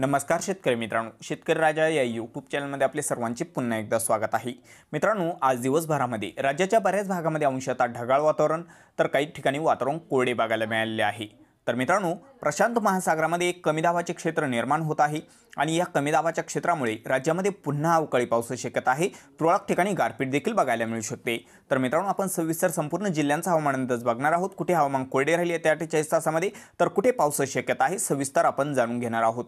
नमस्कार शेतकरी मित्रांनो शेतकरी राजा या यूट्यूब चॅनलमध्ये आपले सर्वांचे पुन्हा एकदा स्वागत आहे मित्रांनो आज दिवसभरामध्ये राज्याच्या बऱ्याच भागामध्ये अंशतः ढगाळ वातावरण तर काही ठिकाणी वातावरण कोरडे बघायला मिळालेले आहे तर मित्रांनो प्रशांत महासागरामध्ये एक कमी दाबाचे क्षेत्र निर्माण होत आहे आणि या कमी दाबाच्या क्षेत्रामुळे राज्यामध्ये पुन्हा अवकाळी पाऊस शक्यता आहे तुरळक ठिकाणी गारपीट देखील बघायला मिळू शकते तर मित्रांनो आपण सविस्तर संपूर्ण जिल्ह्यांचा हवामान अंदाज बघणार आहोत कुठे हवामान कोरडे राहिले येत्या अठ्ठेचाळीस तासामध्ये तर कुठे पाऊस शक्यता आहे सविस्तर आपण जाणून घेणार आहोत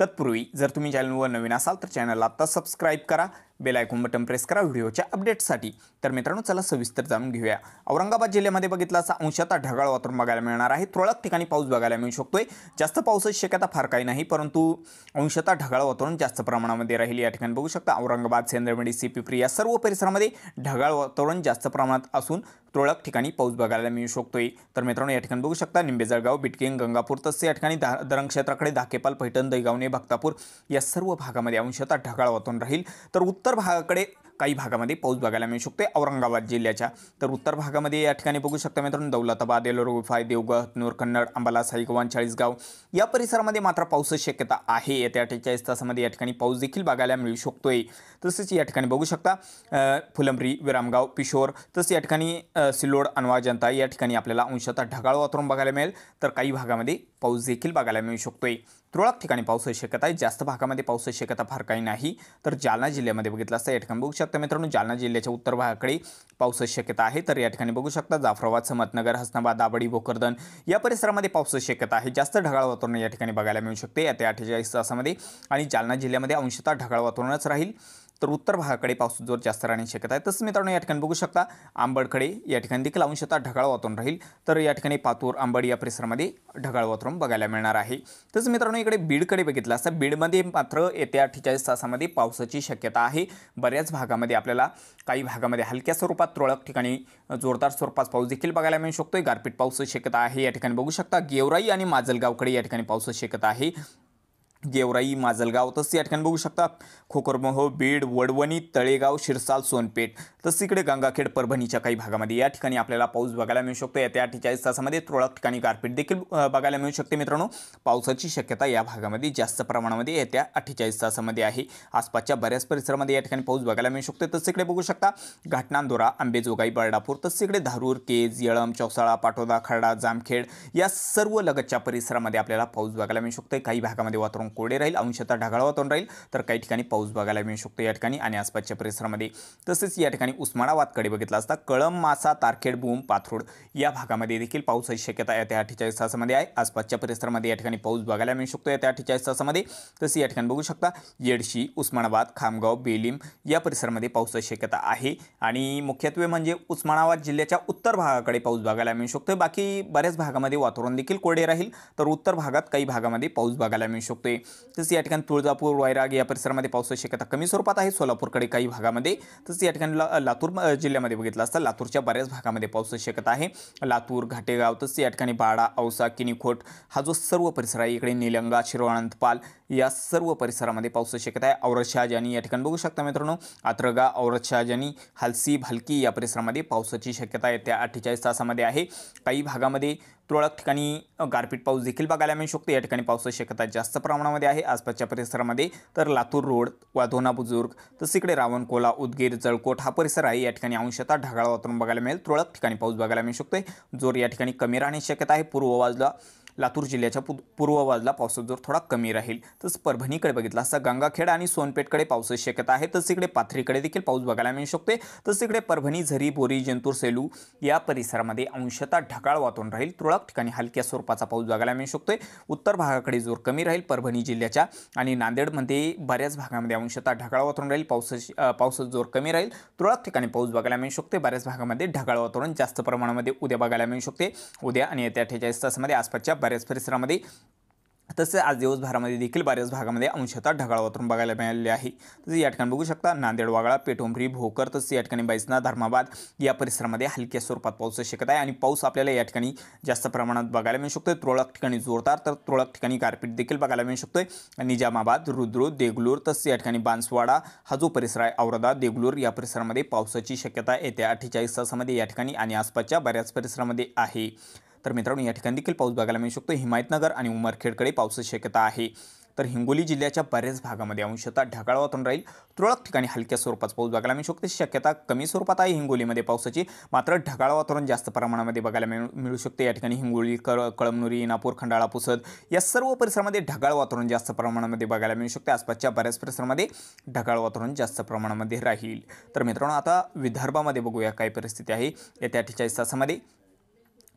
तत्पूर्वी जर तुम्ही चॅनलवर नवीन असाल तर चॅनलला आत्ता सबस्क्राईब करा बेल आयकॉन बटन प्रेस करा व्हिडिओच्या अपडेट्ससाठी तर मित्रांनो चला सविस्तर जाणून घेऊया औरंगाबाद जिल्ह्यामध्ये बघितला असा अंशतः ढगाळ वातावरण बघायला मिळणार आहे तुरळक ठिकाणी पाऊस बघायला मिळू शकतोय जास्त पावसाची शक्यता फार काही नाही परंतु अंशतः ढगाळ वातावरण जास्त प्रमाणामध्ये राहील या ठिकाणी बघू शकता औरंगाबाद सेंद्रमेडी सीपी या सर्व परिसरामध्ये ढगाळ वातावरण जास्त प्रमाणात असून तुरळक ठिकाणी पाऊस बघायला मिळू शकतोय तर मित्रांनो या ठिकाणी बघू शकता निंबे जळगाव बिटकिंग गंगापूर तसे या ठिकाणी दा धरण क्षेत्राकडे धाकेपाल पैठण दैगावणे भक्तापूर या सर्व भागामध्ये अंशतः ढगाळ वातावरण राहील तर उत्तर भागाकडे काही भागामध्ये पाऊस बघायला मिळू शकतो औरंगाबाद जिल्ह्याच्या तर उत्तर भागामध्ये या ठिकाणी बघू शकता मित्रांनो दौलताबाद गुफाय देवगड नोर कन्नड अंबाला साईगवान चाळीसगाव या परिसरामध्ये मात्र पाऊस शक्यता आहे येत्या अठ्ठेचाळीस तासामध्ये या ठिकाणी पाऊस देखील बघायला मिळू शकतोय तसेच या ठिकाणी बघू शकता फुलंब्री विरामगाव पिशोर तसेच या ठिकाणी सिल्लोड अनवा जनता या ठिकाणी आपल्याला अंशतः ढगाळ वातावरण बघायला मिळेल तर काही भागामध्ये पाऊस देखील बघायला मिळू शकतोय तुरळक ठिकाणी होऊ शक्यता आहे जास्त भागामध्ये होऊ शक्यता फार काही नाही तर जालना जिल्ह्यामध्ये बघितलं असता या ठिकाणी बघू शकता मित्रांनो जालना जिल्ह्याच्या उत्तर भागाकडे होऊ शक्यता आहे तर या ठिकाणी बघू शकता जाफराबाद समतनगर हसनाबाद दाबडी भोकरदन या परिसरामध्ये होऊ शक्यता आहे जास्त ढगाळ वातावरण या ठिकाणी बघायला मिळू शकते येत्या अठ्ठेचाळीस तासामध्ये आणि जालना जिल्ह्यामध्ये अंशतः ढगाळ वातावरणच राहील तर उत्तर भागाकडे पाऊस जोर जास्त राहण्याची शक्यता आहे तसंच मित्रांनो या ठिकाणी बघू शकता आंबडकडे या ठिकाणी देखील अंशतः ढगाळ वातावरण राहील तर या ठिकाणी पातूर आंबड या परिसरामध्ये ढगाळ वातावरण बघायला मिळणार आहे तसंच मित्रांनो इकडे बीडकडे बघितलं असता बीडमध्ये मात्र येत्या अठ्ठेचाळीस तासामध्ये पावसाची शक्यता आहे बऱ्याच भागामध्ये आपल्याला काही भागामध्ये हलक्या स्वरूपात तुरळक ठिकाणी जोरदार स्वरूपात पाऊस देखील बघायला मिळू शकतो गारपीट पावसाची शक्यता आहे या ठिकाणी बघू शकता गेवराई आणि माजलगावकडे या ठिकाणी पावसाची शक्यता आहे गेवराई माजलगाव तसं या ठिकाणी बघू शकता खोकरमोह बीड वडवणी तळेगाव शिरसाल सोनपेठ तसं इकडे गंगाखेड परभणीच्या काही भागामध्ये या ठिकाणी आपल्याला पाऊस बघायला मिळू शकतो येत्या अठ्ठेचाळीस तासामध्ये तुरळक ठिकाणी गारपीट देखील बघायला मिळू शकते मित्रांनो पावसाची शक्यता या भागामध्ये जास्त प्रमाणामध्ये येत्या अठ्ठेचाळीस तासामध्ये आहे आसपासच्या बऱ्याच परिसरामध्ये या ठिकाणी पाऊस बघायला मिळू शकतो तसं इकडे बघू शकता घाटनांदोरा आंबेजोगाई बर्डापूर तसं इकडे धारूर केज येळम चौसाळा पाटोदा खरडा जामखेड या सर्व लगतच्या परिसरामध्ये आपल्याला पाऊस बघायला मिळू शकतो काही भागामध्ये वातावरण कोरडे राहील अंशतः ढगाळ वातावरण राहील तर काही ठिकाणी पाऊस बघायला मिळू शकतो या ठिकाणी आणि आसपासच्या परिसरामध्ये तसेच या ठिकाणी उस्मानाबादकडे बघितला असता कळम मासा तारखेड भूम पाथरोड या भागामध्ये देखील पावसाची शक्यता येत्या अठ्ठेचाळीस तासामध्ये आहे आसपासच्या परिसरामध्ये या ठिकाणी पाऊस बघायला मिळू शकतो येत्या अठ्ठेचाळीस तासामध्ये तसे या ठिकाणी बघू शकता येडशी उस्मानाबाद खामगाव बेलिम या परिसरामध्ये पावसाची शक्यता आहे आणि मुख्यत्वे म्हणजे उस्मानाबाद जिल्ह्याच्या उत्तर भागाकडे पाऊस बघायला मिळू शकतो बाकी बऱ्याच भागामध्ये वातावरण देखील कोरडे राहील तर उत्तर भागात काही भागामध्ये पाऊस बघायला मिळू शकतोय तसं या ठिकाणी तुळजापूर वैराग या परिसरामध्ये पावसाची शक्यता कमी स्वरूपात आहे सोलापूरकडे काही भागामध्ये तसंच या ठिकाणी लातूर जिल्ह्यामध्ये बघितलं असता लातूरच्या बऱ्याच भागामध्ये पावसाची शक्यता आहे लातूर घाटेगाव तसंच या ठिकाणी बाडा औसा किनीखोट हा जो सर्व परिसर आहे इकडे निलंगा शिरोअनंतपाल या सर्व परिसरामध्ये पावसाची शक्यता आहे औरतशाज आणि या ठिकाणी बघू शकता मित्रांनो आत्रगा औरतशाज आणि हालसी भालकी या परिसरामध्ये पावसाची शक्यता आहे त्या अठ्ठेचाळीस तासामध्ये आहे काही भागामध्ये तुरळक ठिकाणी गारपीट पाऊस देखील बघायला मिळू शकतो या ठिकाणी पावसाची शक्यता जास्त प्रमाणामध्ये आहे आसपासच्या परिसरामध्ये तर लातूर रोड वाधोना बुजुर्ग तसं इकडे रावणकोला उदगीर जळकोट हा परिसर आहे या ठिकाणी अंशतः ढगाळ वातावरण बघायला मिळेल तुरळक ठिकाणी पाऊस बघायला मिळू शकतोय जोर या ठिकाणी कमी राहण्याची शक्यता आहे पूर्व बाजूला लातूर जिल्ह्याच्या पू पूर्व बाजूला पावसाचा जोर थोडा कमी राहील तसंच परभणीकडे बघितला असता गंगाखेड आणि सोनपेठकडे पावसाची शक्यता आहे तसं इकडे पाथरीकडे देखील पाऊस बघायला मिळू शकते तसं इकडे परभणी झरी बोरी जंतूर सेलू या परिसरामध्ये अंशतः ढगाळ वातावरण राहील तुरळक ठिकाणी हलक्या स्वरूपाचा पाऊस बघायला मिळू शकतोय उत्तर भागाकडे जोर कमी राहील परभणी जिल्ह्याच्या आणि नांदेडमध्ये बऱ्याच भागामध्ये अंशतः ढगाळ वातावरण राहील पावसाची पावसाचा जोर कमी राहील तुरळक ठिकाणी पाऊस बघायला मिळू शकते बऱ्याच भागामध्ये ढगाळ वातावरण जास्त प्रमाणामध्ये उद्या बघायला मिळू शकते उद्या आणि येत्या अठ्ठेचाळीस तासामध्ये आसपासच्या बऱ्याच परिसरामध्ये तसेच आज दिवसभरामध्ये देखील बऱ्याच भागामध्ये अंशतः ढगाळ वातावरण बघायला मिळाले आहे तसे या ठिकाणी बघू शकता नांदेड वागळा पेटोंबरी भोकर तसेच या ठिकाणी बैसना धर्माबाद या परिसरामध्ये हलक्या स्वरूपात पाऊस शक्यता आहे आणि पाऊस आपल्याला या ठिकाणी जास्त प्रमाणात बघायला मिळू शकतो तुरळक ठिकाणी जोरदार तर तुरळक ठिकाणी गारपीट देखील बघायला मिळू शकतोय निजामाबाद रुद्रो देगलूर तसेच या ठिकाणी बांसवाडा हा जो परिसर आहे औरदा देगलूर या परिसरामध्ये पावसाची शक्यता येत्या अठ्ठेचाळीस तासामध्ये या ठिकाणी आणि आसपासच्या बऱ्याच परिसरामध्ये आहे तर मित्रांनो या ठिकाणी देखील पाऊस बघायला मिळू शकतो हिमायतनगर आणि उमरखेडकडे पावसाची शक्यता आहे तर हिंगोली जिल्ह्याच्या बऱ्याच भागामध्ये अंशतः ढगाळ वातावरण राहील तुरळक ठिकाणी हलक्या स्वरूपात पाऊस बघायला मिळू शकते शक्यता कमी स्वरूपात आहे हिंगोलीमध्ये पावसाची मात्र ढगाळ वातावरण जास्त प्रमाणामध्ये बघायला मिळू मिळू शकते या ठिकाणी हिंगोली कळ कळमनुरी नापूर खंडाळा पुसद या सर्व परिसरामध्ये ढगाळ वातावरण जास्त प्रमाणामध्ये बघायला मिळू शकते आसपासच्या बऱ्याच परिसरामध्ये ढगाळ वातावरण जास्त प्रमाणामध्ये राहील तर मित्रांनो आता विदर्भामध्ये बघूया काय परिस्थिती आहे येत्या अठ्ठेचाळीस तासामध्ये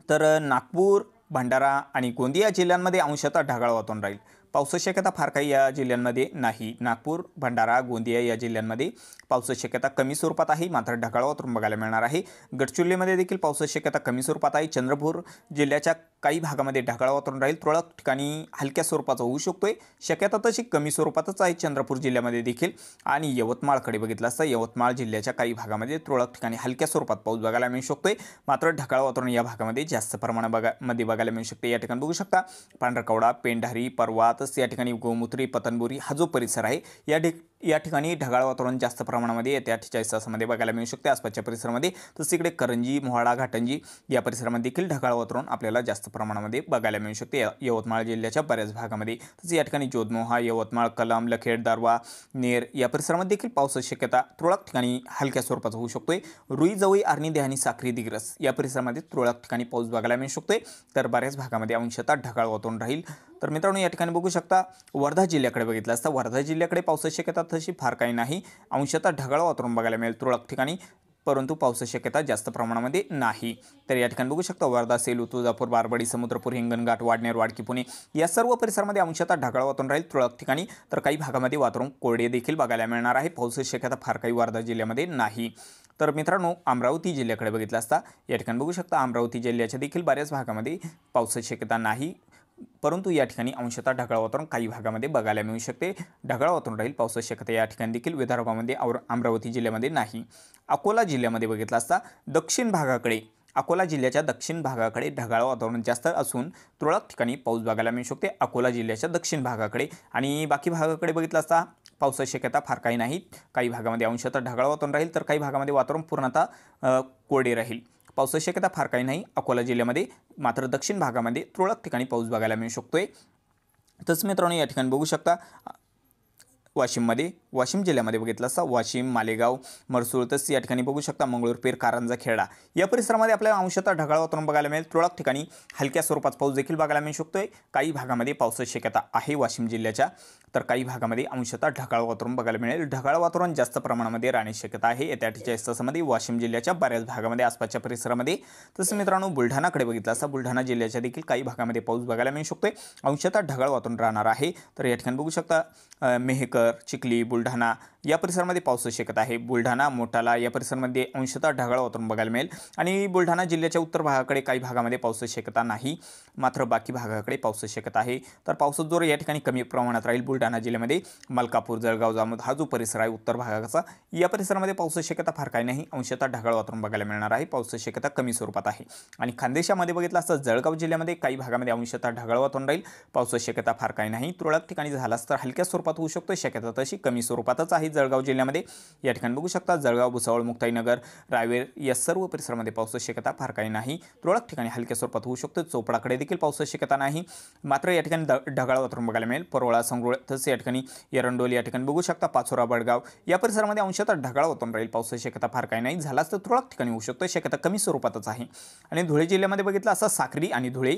तर नागपूर भंडारा आणि गोंदिया जिल्ह्यांमध्ये अंशतः ढगाळ वातावरण राहील पावसाची शक्यता फार काही या जिल्ह्यांमध्ये नाही नागपूर भंडारा गोंदिया या जिल्ह्यांमध्ये पावसाची शक्यता कमी स्वरूपात आहे मात्र ढगाळ वातावरण बघायला मिळणार आहे गडचिरोलीमध्ये देखील पावसाची शक्यता कमी स्वरूपात आहे चंद्रपूर जिल्ह्याच्या काही भागामध्ये ढगाळ वातावरण राहील तुरळक ठिकाणी हलक्या स्वरूपाचा होऊ शकतो शक्यता तशी कमी स्वरूपातच आहे चंद्रपूर जिल्ह्यामध्ये देखील आणि यवतमाळकडे बघितलं असता यवतमाळ जिल्ह्याच्या काही भागामध्ये तुरळक ठिकाणी हलक्या स्वरूपात पाऊस बघायला मिळू शकतो आहे मात्र ढगाळ वातावरण या भागामध्ये जास्त प्रमाणात बघा मध्ये बघायला मिळू शकते या ठिकाणी बघू शकता पांढरकवडा पेंढारी पर्वत या ठिकाणी गोमूत्री पतनबोरी हा जो परिसर आहे या ठिक या ठिकाणी ढगाळ वातावरण जास्त प्रमाणामध्ये येत्या अठ्ठेचाळीस तासामध्ये बघायला मिळू शकते आसपासच्या परिसरामध्ये तसं इकडे करंजी मोहाडा घाटंजी या परिसरामध्ये देखील ढगाळ वातावरण आपल्याला जास्त प्रमाणामध्ये बघायला मिळू शकते यवतमाळ जिल्ह्याच्या बऱ्याच भागामध्ये तसेच या ठिकाणी जोधमोहा यवतमाळ कलम लखेड दारवा नेर या परिसरामध्ये देखील पावसाची शक्यता तुरळक ठिकाणी हलक्या स्वरूपाचा होऊ शकतोय रुई जवई आर्णी देहानी साखरी दिग्रस या परिसरामध्ये तुरळक ठिकाणी पाऊस बघायला मिळू शकतोय तर बऱ्याच भागामध्ये अंशतः ढगाळ वातावरण राहील तर मित्रांनो या ठिकाणी बघू शकता वर्धा जिल्ह्याकडे बघितलं असता वर्धा जिल्ह्याकडे पावसाची शक्यता तशी फार काही नाही अंशतः ढगाळ वातावरण बघायला मिळेल तुरळक ठिकाणी परंतु पाऊस शक्यता जास्त प्रमाणामध्ये नाही तर या ठिकाणी बघू शकता वर्धा सेलू तुळजापूर बारबडी समुद्रपूर हिंगणघाट वाडनेर वाडकी पुणे या सर्व परिसरामध्ये अंशतः ढगाळ वातावरण राहील तुरळक ठिकाणी तर काही भागामध्ये वातावरण कोरडे देखील बघायला मिळणार आहे पावसाची शक्यता फार काही वर्धा जिल्ह्यामध्ये नाही तर मित्रांनो अमरावती जिल्ह्याकडे बघितलं असता या ठिकाणी बघू शकता अमरावती जिल्ह्याच्या देखील बऱ्याच भागामध्ये पावसाची शक्यता नाही परंतु या ठिकाणी अंशतः ढगाळ वातावरण काही भागामध्ये बघायला मिळू शकते ढगाळ वातावरण राहील पावसाची शक्यता या ठिकाणी देखील विदर्भामध्ये और अमरावती जिल्ह्यामध्ये नाही अकोला जिल्ह्यामध्ये बघितला असता दक्षिण भागाकडे अकोला जिल्ह्याच्या दक्षिण भागाकडे ढगाळ वातावरण जास्त असून तुरळक ठिकाणी पाऊस बघायला मिळू शकते अकोला जिल्ह्याच्या दक्षिण भागाकडे आणि बाकी भागाकडे बघितलं असता पावसाची शक्यता फार काही नाही काही भागामध्ये अंशतः ढगाळ वातावरण राहील तर काही भागामध्ये वातावरण पूर्णतः कोरडे राहील पावसाची शक्यता फार काही नाही अकोला जिल्ह्यामध्ये मात्र दक्षिण भागामध्ये तुरळक ठिकाणी पाऊस बघायला मिळू शकतो आहे तसं मित्रांनो या ठिकाणी बघू शकता वाशिममध्ये वाशिम जिल्ह्यामध्ये बघितलं असता वाशिम मालेगाव मरसूळ तसंच या ठिकाणी बघू शकता पेर कारंजा खेडा या परिसरामध्ये आपल्याला अंशतः ढगाळ वातावरण बघायला मिळेल तुरळक ठिकाणी हलक्या स्वरूपात पाऊस देखील बघायला मिळू शकतोय काही भागामध्ये पावसाची शक्यता आहे वाशिम जिल्ह्याच्या तर काही भागामध्ये अंशतः ढगाळ वातावरण बघायला मिळेल ढगाळ वातावरण जास्त प्रमाणामध्ये राहण्याची शक्यता आहे येत्या अठ्ठेचाळीस तासामध्ये वाशिम जिल्ह्याच्या बऱ्याच भागामध्ये आसपासच्या परिसरामध्ये तसं मित्रांनो बुलढाणाकडे बघितलं असता बुलढाणा जिल्ह्याच्या देखील काही भागामध्ये पाऊस बघायला मिळू शकतोय अंशतः ढगाळ वातावरण राहणार आहे तर या ठिकाणी बघू शकता मेहकर चिखली बुल बुलढाणा या परिसरामध्ये पाऊस शेकत आहे बुलढाणा मोठाला या परिसरामध्ये अंशतः ढगाळ वातावरण बघायला मिळेल आणि बुलढाणा जिल्ह्याच्या उत्तर भागाकडे काही भागामध्ये पाऊस शेकता नाही मात्र बाकी भागाकडे पाऊस शेकत आहे तर पावसाचा जोर या ठिकाणी कमी प्रमाणात राहील बुलढाणा जिल्ह्यामध्ये मलकापूर जळगाव जामोद हा जो परिसर आहे उत्तर भागाचा या परिसरामध्ये पाऊस शक्यता फार काही नाही अंशतः ढगाळ वातावरण बघायला मिळणार आहे पाऊस शक्यता कमी स्वरूपात आहे आणि खानदेशामध्ये बघितलं असतं जळगाव जिल्ह्यामध्ये काही भागामध्ये अंशतः ढगाळ वातावरण राहील पाऊस शक्यता फार काही नाही तुरळक ठिकाणी झालाच तर हलक्या स्वरूपात होऊ शकतो शक्यता तशी कमी स्वरूपात स्वरूपातच आहे जळगाव जिल्ह्यामध्ये या ठिकाणी बघू शकता जळगाव भुसावळ मुक्ताईनगर रायवेर या सर्व परिसरामध्ये पावसाची शक्यता फार काही नाही तुरळक ठिकाणी हलक्या स्वरूपात होऊ शकतो चोपडाकडे देखील पावसाची शक्यता नाही मात्र या ठिकाणी ढगाळ वातावरण बघायला मिळेल परोळा संगरुळ तसेच या ठिकाणी एरंडोल या ठिकाणी बघू शकता पाचोरा बडगाव या परिसरामध्ये अंशतः ढगाळ वातावरण राहील पावसाची शक्यता फार काही नाही झालाच तर तुरळक ठिकाणी होऊ शकतो शक्यता कमी स्वरूपातच आहे आणि धुळे जिल्ह्यामध्ये बघितलं असं साक्री आणि धुळे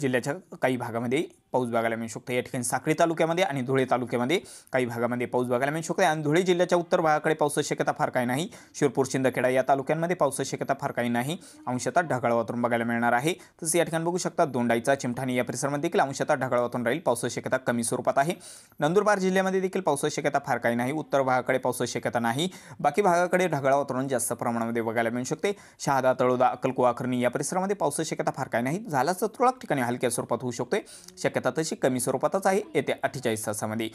जिल्ह्याच्या काही भागामध्ये पाऊस बघायला मिळू शकतो या ठिकाणी साक्री तालुक्यामध्ये आणि धुळे तालुक्यामध्ये काही भागामध्ये पाऊस बघायला मिळू शकतो आणि धुळे जिल्ह्याच्या उत्तर भागाकडे पाऊस शक्यता फार काही नाही शिरपूर शिंदखेडा या तालुक्यांमध्ये पाऊस शक्यता फार काही नाही अंशतः ढगाळ वातावरण बघायला मिळणार आहे तसे या ठिकाणी बघू शकता दोंडाईचा चिमठाणी या परिसरामध्ये देखील अंशतः ढगाळ वातावरण राहील पाऊस शक्यता कमी स्वरूपात आहे नंदुरबार जिल्ह्यामध्ये देखील पाऊस शक्यता फार काही नाही उत्तर भागाकडे पाऊस शक्यता नाही बाकी भागाकडे ढगाळ वातावरण जास्त प्रमाणामध्ये बघायला मिळू शकते शहादा तळोदा अक्कलकुवा या परिसरामध्ये पाऊस शक्यता फार काही नाही झालाच तुरळक ठिकाणी हलक्या स्वरूपात होऊ शकते शक्य शक्यता तशी कमी स्वरूपातच आहे येत्या अठ्ठेचाळीस तासामध्ये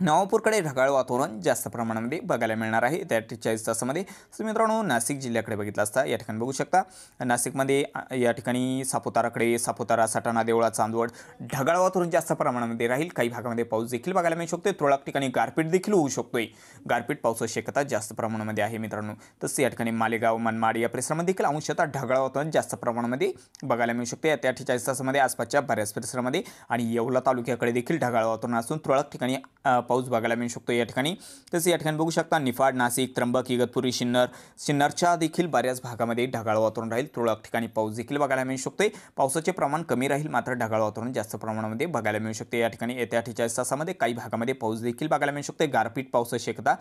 नवापूरकडे ढगाळ वातावरण जास्त प्रमाणामध्ये बघायला मिळणार आहे त्या अठ्ठेचाळीस तासामध्ये तर मित्रांनो नाशिक जिल्ह्याकडे बघितलं असता या ठिकाणी बघू शकता नाशिकमध्ये या ठिकाणी सापुताराकडे सापुतारा सटाणा देवळा चांदवड ढगाळ वातावरण जास्त प्रमाणामध्ये राहील काही भागामध्ये पाऊस देखील बघायला मिळू शकतो तुरळक ठिकाणी गारपीट देखील होऊ शकतोय गारपीट पावसाची शक्यता जास्त प्रमाणामध्ये आहे मित्रांनो तसं या ठिकाणी मालेगाव मनमाड या परिसरामध्ये देखील अंशतः ढगाळ वातावरण जास्त प्रमाणामध्ये बघायला मिळू शकते त्या अठ्ठेचाळीस तासामध्ये आसपासच्या बऱ्याच परिसरामध्ये आणि येवला तालुक्याकडे देखील ढगाळ वातावरण असून तुरळक ठिकाणी पाऊस बघायला मिळू शकतो या ठिकाणी तसे या ठिकाणी बघू शकता निफाड नाशिक त्र्यंबक इगतपुरी सिन्नर सिन्नरच्या देखील बऱ्याच भागामध्ये ढगाळ वातावरण राहील तुरळक ठिकाणी पाऊस देखील बघायला मिळू शकते पावसाचे प्रमाण कमी राहील मात्र ढगाळ वातावरण जास्त प्रमाणामध्ये बघायला मिळू शकते या ठिकाणी येत्या अठ्ठेचाळीस तासामध्ये काही भागामध्ये पाऊस देखील बघायला मिळू शकते गारपीट पाऊस शेकता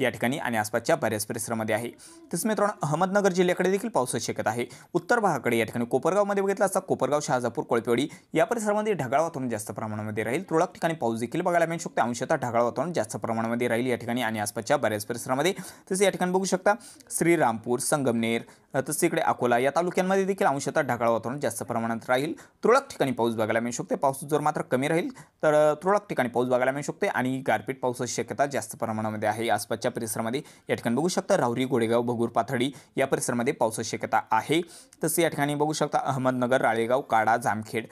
या ठिकाणी आणि आसपासच्या बऱ्याच परिसरामध्ये आहे तसेच मित्रांनो अहमदनगर जिल्ह्याकडे देखील पाऊस शेकत आहे उत्तर भागाकडे या ठिकाणी कोपरगावमध्ये बघितलं असता कोपरगाव शहाजापूर कोळपिवडी या परिसरामध्ये ढगाळ वातावरण जास्त प्रमाणामध्ये राहील तुरळक ठिकाणी पाऊस देखील बघायला मिळू शकते अंशतः ढगाळ वातावरण जास्त प्रमाणामध्ये राहील या ठिकाणी आणि आसपासच्या बऱ्याच परिसरामध्ये तसेच या ठिकाणी बघू शकता श्रीरामपूर संगमनेर तसेच इकडे अकोला या तालुक्यांमध्ये देखील अंशतः ढगाळ वातावरण जास्त प्रमाणात राहील तुरळक ठिकाणी पाऊस बघायला मिळू शकते पाऊस जर मात्र कमी राहील तर तुरळक ठिकाणी पाऊस बघायला मिळू शकते आणि गारपीट पावसाची शक्यता जास्त प्रमाणामध्ये आहे आसपासच्या परिसरामध्ये या ठिकाणी बघू शकता राहुरी गोडेगाव भगूर पाथडी या परिसरामध्ये पावसाची शक्यता आहे तसे या ठिकाणी बघू शकता अहमदनगर राळेगाव काडा जामखेड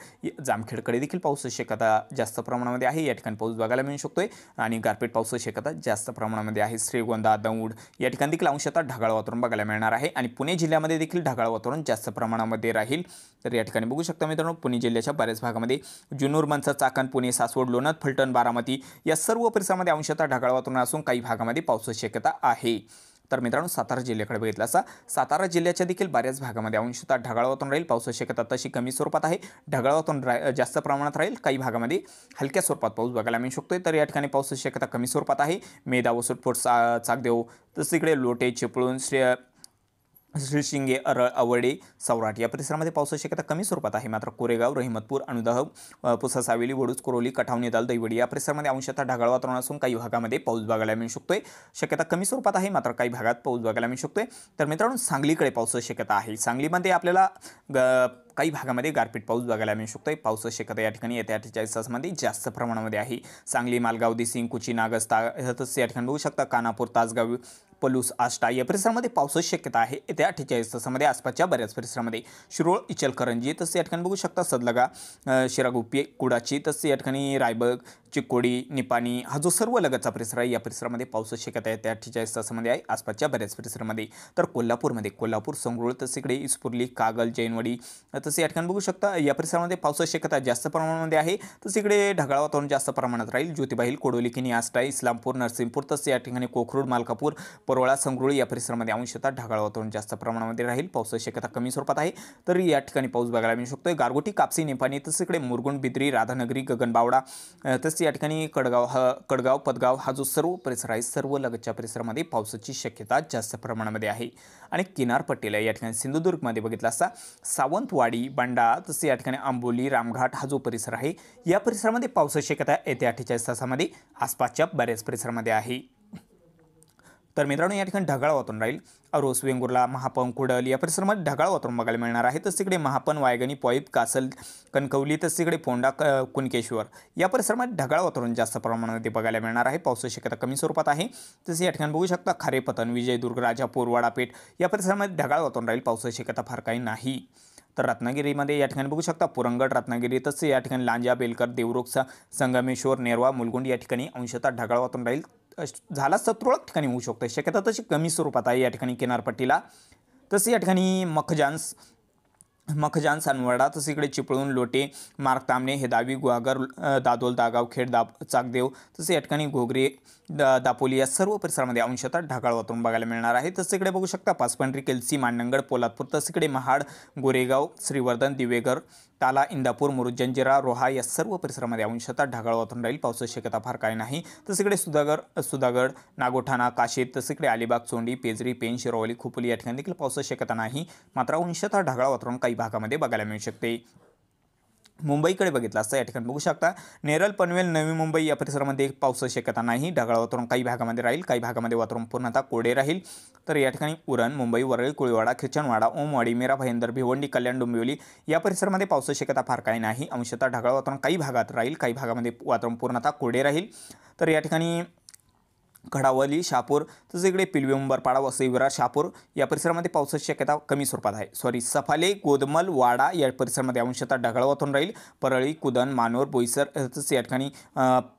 जामखेडकडे देखील पावसाची शक्यता जास्त प्रमाणामध्ये आहे या ठिकाणी पाऊस बघायला मिळू शकतोय आणि गारपीट पावसाची शक्यता जास्त प्रमाणामध्ये आहे श्रीगोंदा दौंड या ठिकाणी देखील अंशतः ढगाळ वातावरण बघायला मिळणार आहे आणि पुणे जिल्ह्यात जिल्ह्यामध्ये देखील ढगाळ वातावरण जास्त प्रमाणामध्ये राहील तर या ठिकाणी बघू शकता मित्रांनो पुणे जिल्ह्याच्या बऱ्याच भागामध्ये जुन्नर मनसा चाकण पुणे सासवड लोणत फलटण बारामती या सर्व परिसरामध्ये अंशतः ढगाळ वातावरण असून काही भागामध्ये पावसाची शक्यता आहे तर मित्रांनो सातारा जिल्ह्याकडे बघितलं असा सातारा जिल्ह्याच्या देखील बऱ्याच भागामध्ये अंशतः ढगाळ वातावरण राहील पावसाची शक्यता तशी कमी स्वरूपात आहे ढगाळ वातावरण जास्त प्रमाणात राहील काही भागामध्ये हलक्या स्वरूपात पाऊस बघायला मिळू शकतो तर या ठिकाणी पावसाची शक्यता कमी स्वरूपात आहे मेधा वसुटपोट चा चाकदेव तसं इकडे लोटे चिपळूण श्री श्रीशिंगे अरळ आवडे सौराट या परिसरामध्ये पावसाची शक्यता कमी स्वरूपात आहे मात्र कोरेगाव रहिमतपूर अनुदाह पुसा सावेली वडूज कोरोली कठाव निदाल दैवडी या परिसरामध्ये अंशतः ढगाळ वातावरण असून काही भागामध्ये पाऊस बघायला मिळू शकतोय शक्यता कमी स्वरूपात आहे मात्र काही भागात पाऊस बघायला मिळू शकतोय तर मित्रांनो सांगलीकडे पावसाची शक्यता आहे सांगलीमध्ये आपल्याला काही भागामध्ये गारपीट पाऊस बघायला मिळू शकतोय पावसाची शक्यता या ठिकाणी येत्या अठ्ठेचाळीस तासांमध्ये जास्त प्रमाणामध्ये आहे सांगली मालगाव दिसिंग कुची नागस्ता ता या ठिकाणी बघू शकता कानापूर तासगाव पलूस आष्टा या परिसरामध्ये पावसाची शक्यता आहे येत्या अठ्ठेचाळीस तासामध्ये आसपासच्या बऱ्याच परिसरामध्ये शिरोळ इचलकरंजी तसं या ठिकाणी बघू शकता सदलगा शिरागुप्पी कुडाची तसं या ठिकाणी रायबग चिकोडी निपाणी हा जो सर्व लगतचा परिसर आहे या परिसरामध्ये पावसाची शक्यता आहे त्या अठ्ठेचाळीस तासामध्ये आहे आसपासच्या बऱ्याच परिसरामध्ये तर कोल्हापूरमध्ये कोल्हापूर संगरूळ तसं इकडे इस्पुर्ली कागल जैनवडी तसं या ठिकाणी बघू शकता या परिसरामध्ये पावसाची शक्यता जास्त प्रमाणामध्ये आहे तसं इकडे ढगाळ वातावरण जास्त प्रमाणात राहील ज्योतिबाहील कोडोलिकिनी किनी आष्टा इस्लामपूर नरसिंहपूर तसं या ठिकाणी कोखरूड मालकापूर परोळा संगरुळी या परिसरामध्ये अंशतः शेतात ढगाळ वातावरण जास्त प्रमाणामध्ये राहील पावसाची शक्यता कमी स्वरूपात आहे तर या ठिकाणी पाऊस बघायला मिळू शकतो गारगोटी कापसी निपाणी तसंच इकडे मुरगुण बिद्री राधानगरी गगनबावडा तसेच या ठिकाणी कडगाव हा कडगाव पदगाव हा जो सर्व परिसर आहे सर्व लगतच्या परिसरामध्ये पावसाची शक्यता जास्त प्रमाणामध्ये आहे आणि किनारपट्टीला या ठिकाणी सिंधुदुर्गमध्ये बघितला असता सावंतवाडी बंडा तसे या ठिकाणी आंबोली रामघाट हा जो परिसर आहे या परिसरामध्ये पावसाची शक्यता येत्या अठ्ठेचाळीस तासामध्ये आसपासच्या बऱ्याच परिसरामध्ये आहे तर मित्रांनो या ठिकाणी ढगाळ वातावरण राहील अरोस वेंगुर्ला महापन कुडल या परिसरामध्ये ढगाळ वातावरण बघायला मिळणार आहे तसं तिकडे महापन वायगणी पॉईप कासल कणकवली तस तिकडे फोंडा क कुणकेश्वर या परिसरामध्ये ढगाळ वातावरण जास्त प्रमाणामध्ये बघायला मिळणार आहे पावसाची शक्यता कमी स्वरूपात आहे तसे या ठिकाणी बघू शकता खारेपतन विजयदुर्ग राजापूर वाडापेठ या परिसरामध्ये ढगाळ वातावरण राहील पावसाची शक्यता फार काही नाही तर रत्नागिरीमध्ये या ठिकाणी बघू शकता पुरंगड रत्नागिरी तसंच या ठिकाणी लांजा बेलकर देवरुखचा संगमेश्वर नेरवा मुलगुंड या ठिकाणी अंशतः ढगाळ वातावरण राहील झाला तुरळक ठिकाणी होऊ शकतो शक्यता तशी कमी स्वरूपात आहे या ठिकाणी किनारपट्टीला तसे या ठिकाणी मखजान्स मखजान सानवाडा तसं इकडे चिपळूण लोटे मार्ग तांबणे हे दावी गुहागर दादोल दागाव खेड दाब चाकदेव तसे या ठिकाणी घोगरे दा दापोली या सर्व परिसरामध्ये अंशतः ढाकाळ वातावरण बघायला मिळणार आहे तसं इकडे बघू शकता पाचपंढरी केलसी मांडणगड पोलादपूर तसं इकडे महाड गोरेगाव श्रीवर्धन दिवेगर टाला इंदापूर मुरुद जंजिरा रोहा या सर्व परिसरामध्ये अंशतः ढगाळ वातावरण राहील पावसाची शक्यता फार काही नाही तसिकडे सुधागर सुधागड नागोठाणा काशीद तसेकडे अलिबाग चोंडी पेजरी पेन शिरोवली खुपली या ठिकाणी देखील पावसाची शक्यता नाही मात्र अंशतः ढगाळ वातावरण काही भागामध्ये बघायला मिळू शकते मुंबईकडे बघितलं असता या ठिकाणी बघू शकता नेरल पनवेल नवी मुंबई या परिसरामध्ये एक पावसं शक्यता नाही ढगाळ वातावरण काही भागामध्ये राहील काही भागामध्ये वातावरण पूर्णतः कोडे राहील तर या ठिकाणी उरण मुंबई वरळी कुळीवाडा खिचनवाडा ओमवाडी मेरा भाईंदर भिवंडी कल्याण डोंबिवली या परिसरामध्ये पाऊस शक्यता फार काही नाही अंशतः ढगाळ वातावरण काही भागात राहील काही भागामध्ये वातावरण पूर्णतः कोडे राहील तर या ठिकाणी घडावली शहापूर तसेच इकडे पाडा वसई विरार शापूर या परिसरामध्ये पावसाची शक्यता कमी स्वरूपात आहे सॉरी सफाले गोदमल वाडा या परिसरामध्ये अंशतः ढगाळ वातावरण राहील परळी कुदन मानोर बोईसर तसंच या ठिकाणी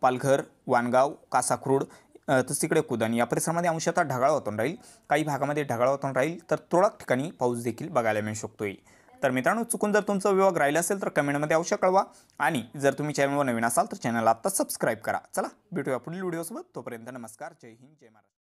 पालघर वानगाव कासाखरूड तसंच इकडे कुदन या परिसरामध्ये अंशतः ढगाळ वातावरण राहील काही भागामध्ये ढगाळ वातावरण राहील तर तुरळक ठिकाणी पाऊस देखील बघायला मिळू शकतोय तर मित्रांनो चुकून जर तुमचा विभाग राहिला असेल तर कमेंटमध्ये अवश्य कळवा आणि जर तुम्ही चॅनलवर नवीन असाल तर चॅनलला आत्ता सबस्क्राईब करा चला भेटूया पुढील व्हिडिओसोबत तोपर्यंत नमस्कार जय हिंद जय महाराष्ट्र